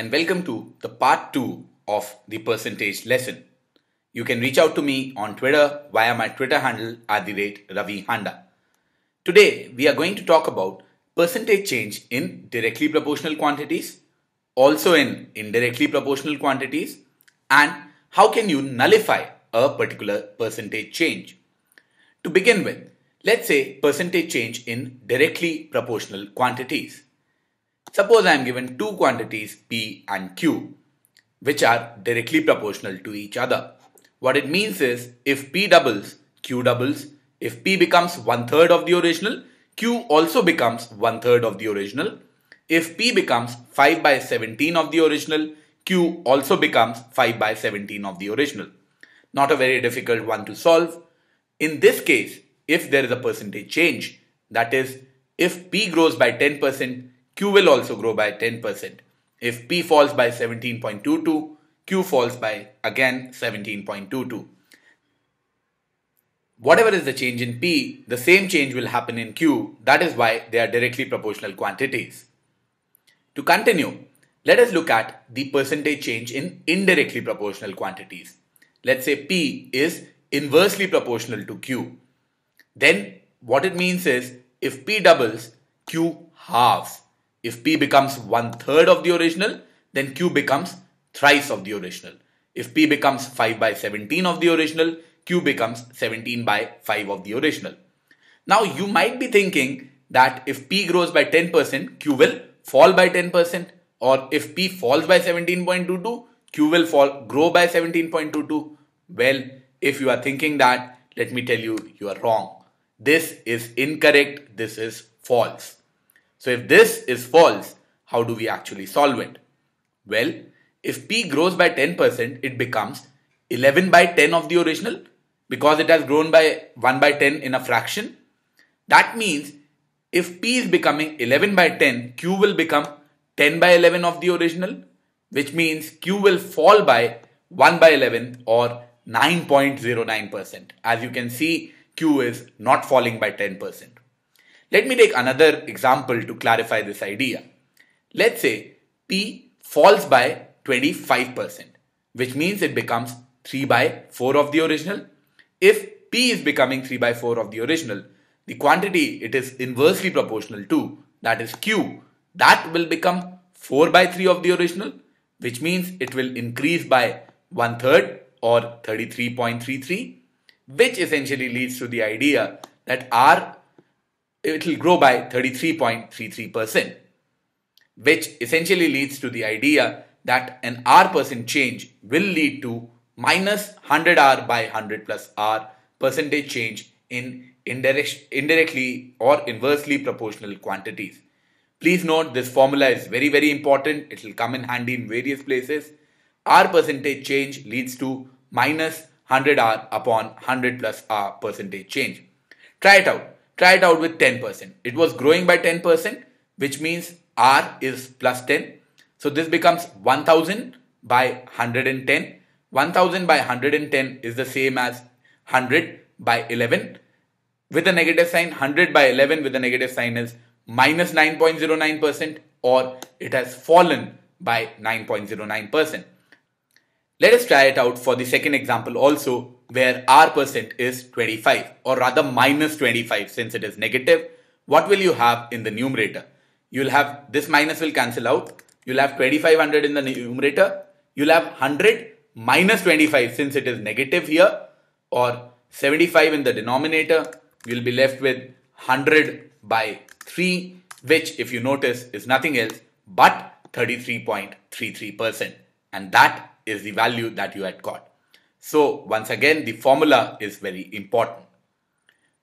and welcome to the part 2 of the percentage lesson. You can reach out to me on Twitter via my Twitter handle at the rate Ravi Handa. Today we are going to talk about percentage change in directly proportional quantities, also in indirectly proportional quantities, and how can you nullify a particular percentage change. To begin with, let's say percentage change in directly proportional quantities. Suppose I am given two quantities P and Q, which are directly proportional to each other. What it means is if P doubles, Q doubles. If P becomes one third of the original, Q also becomes one third of the original. If P becomes 5 by 17 of the original, Q also becomes 5 by 17 of the original. Not a very difficult one to solve. In this case, if there is a percentage change, that is, if P grows by 10%, Q will also grow by 10%. If P falls by 17.22, Q falls by again 17.22. Whatever is the change in P, the same change will happen in Q. That is why they are directly proportional quantities. To continue, let us look at the percentage change in indirectly proportional quantities. Let's say P is inversely proportional to Q. Then what it means is if P doubles, Q halves. If P becomes one third of the original, then Q becomes thrice of the original. If P becomes 5 by 17 of the original, Q becomes 17 by 5 of the original. Now you might be thinking that if P grows by 10%, Q will fall by 10% or if P falls by 17.22, Q will fall grow by 17.22. Well, if you are thinking that, let me tell you, you are wrong. This is incorrect. This is false. So if this is false, how do we actually solve it? Well, if P grows by 10%, it becomes 11 by 10 of the original because it has grown by 1 by 10 in a fraction. That means if P is becoming 11 by 10, Q will become 10 by 11 of the original, which means Q will fall by 1 by 11 or 9.09%. As you can see, Q is not falling by 10%. Let me take another example to clarify this idea. Let's say P falls by 25%, which means it becomes 3 by 4 of the original. If P is becoming 3 by 4 of the original, the quantity it is inversely proportional to, that is Q, that will become 4 by 3 of the original, which means it will increase by 1 third or 33.33, which essentially leads to the idea that R it will grow by 33.33%, which essentially leads to the idea that an R percent change will lead to minus 100 R by 100 plus R percentage change in indirect, indirectly or inversely proportional quantities. Please note this formula is very very important. It will come in handy in various places. R percentage change leads to minus 100 R upon 100 plus R percentage change. Try it out try it out with 10%. It was growing by 10%, which means R is plus 10. So this becomes 1000 by 110. 1000 by 110 is the same as 100 by 11 with a negative sign. 100 by 11 with a negative sign is minus 9.09% or it has fallen by 9.09%. Let us try it out for the second example also where r percent is 25 or rather minus 25 since it is negative, what will you have in the numerator? You'll have this minus will cancel out. You'll have 2500 in the numerator. You'll have 100 minus 25 since it is negative here or 75 in the denominator. You'll be left with 100 by 3 which if you notice is nothing else but 33.33% and that is the value that you had got. So once again, the formula is very important.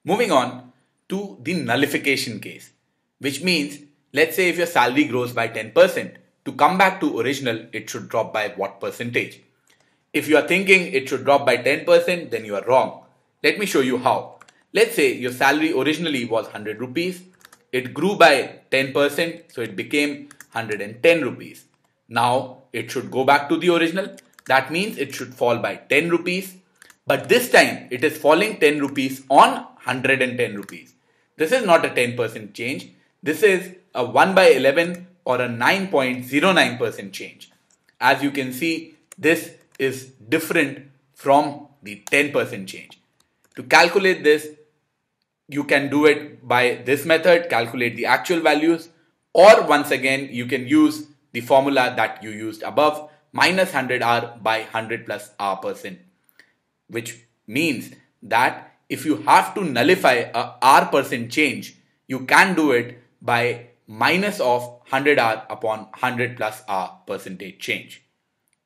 Moving on to the nullification case, which means let's say if your salary grows by 10%, to come back to original, it should drop by what percentage? If you are thinking it should drop by 10%, then you are wrong. Let me show you how. Let's say your salary originally was 100 rupees. It grew by 10%, so it became 110 rupees. Now it should go back to the original that means it should fall by 10 rupees. But this time it is falling 10 rupees on 110 rupees. This is not a 10% change. This is a 1 by 11 or a 9.09% change. As you can see, this is different from the 10% change. To calculate this, you can do it by this method, calculate the actual values, or once again, you can use the formula that you used above minus 100 R by 100 plus R percent, which means that if you have to nullify a R percent change, you can do it by minus of 100 R upon 100 plus R percentage change.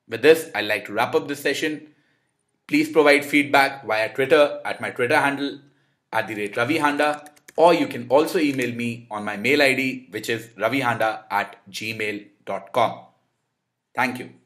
With this, I'd like to wrap up this session. Please provide feedback via Twitter at my Twitter handle at the rate Ravi Handa, or you can also email me on my mail ID, which is ravihanda at gmail.com. Thank you.